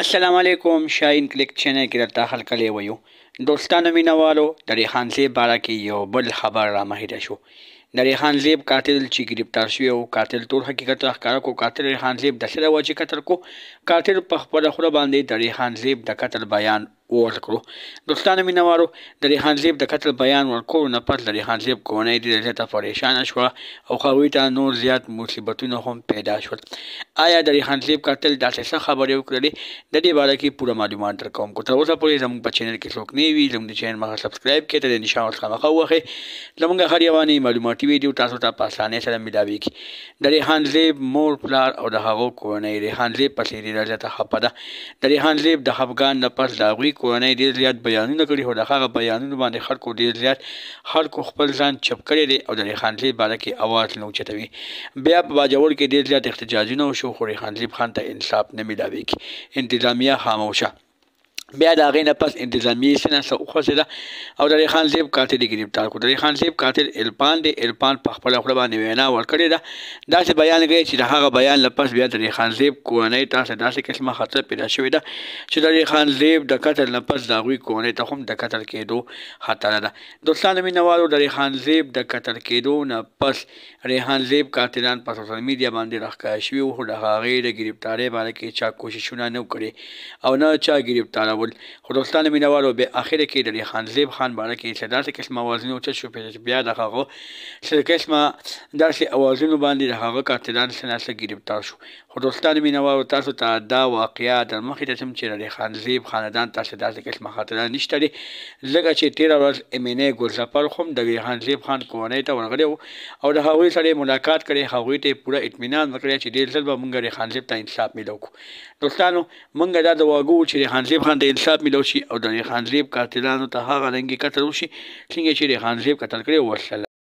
السلام علیکم شاین کلیک چینل کې درته خلک لې ویو دوستانو مینوالو د ریحان زیب باره کې یو بل خبر را مهیده شو د ریحان زیب قاتل چې گرفتار شوی او قاتل ټول حقیقت راښکاره کو قاتل ریحان زیب د سره وجه قتل کو قاتل په خپله خوله باندې د ریحان زیب د قتل بیان ورکړو دوستانو مینوارو د ریحان زیب د قتل بیان ورکړو نه پس د ریحان زیب کورنۍ ډېره زیاته پریشانه شوه او هغوی ته نور زیات مصیبتونه هم پیدا شول آیا د ریحان زیب قتل داسې څه خبرې وکړلې د دې باره کې پوره معلومات درکوم خو تر اوسه پورې زموږ په چینل کې څوک نه وي زموږ د چینل مخه سبسکرایب کړئ ته د نشان ورڅخه مخه ووهئ زموږ هر یوه نوي معلوماتي ویډیو تاسو ته په اسانۍ سره میلاویږي د ریحان زیب مور پلار او د هغو کورنۍ ریحان زیب په څېرې ډېره زیاته خفه ده د ریحان زیب د خفګان نه پس د هغوی کورنۍ ډیر زیات بیانونه کړي خو د هغه بیانونو باندې خلکو ډیر زیات خلکو خپل ځان چپ کړی دی او د ریحان لیب باره کې اواز نه اوچتوي بیا په باجوړ کې ډیر زیات احتجاجونه وشو خو ریحان لیب خان ته انصاف نه ملاوي کی انتظامیه خاموشه بیا د هغې نه پس انتظامیې سناسه وخوځېده او د ریحان زیب قاتل یې ګرفتار کړ د ریحان زیب قاتل الپان دی الپان په خپله خوله باندې وینا ورکړې ده داسې بیان کوي چې د هغه بیان نه پس بیا د ریحان زیب کورنۍ تاسو داسې قسمه خطر پیدا شوې ده چې د ریحان زیب د قتل نه پس د هغوی کورنۍ ته هم د قتل کېدو خطره ده دوستانو مینهوالو د ریحان زیب د قتل کېدو نه پس ریحان زیب قاتلان په سوشل میډیا باندې راښکاره شوي وو خو د هغې د ګرفتارۍ باندې کې چا کوششونه نه کړي او نه چا ګرفتاروه کول خو دوستان مینوالو به اخر کې د خان زیب خان باندې کې چې داسې قسمه اوازونه اوچت شو چې بیا د هغه سره قسمه داسې اوازونه باندې د هغه قاتلان سره ناسه ګرفتار شو خو دوستان مینوالو تاسو ته دا واقعیا د مخې ته چې د خان زیب خاندان تاسو داسې قسمه قاتلان نشته لري لکه چې 13 ورځ ایم ان ای ګلزفر خو د خان زیب خان کورنۍ ته ورغلی او د هغوی سره ملاقات کړي هغوی ته پوره اطمینان وکړي چې ډېر ځل به مونږ ریحان زیب ته انصاف میلو دوستانو مونږ دا د واګو چې ریحان زیب خان د انصاف میلو شي او د ریحان زیب قاتلانو ته هغه رنګي قتل وشي څنګه چې ریحان زیب قتل کړی و والسلام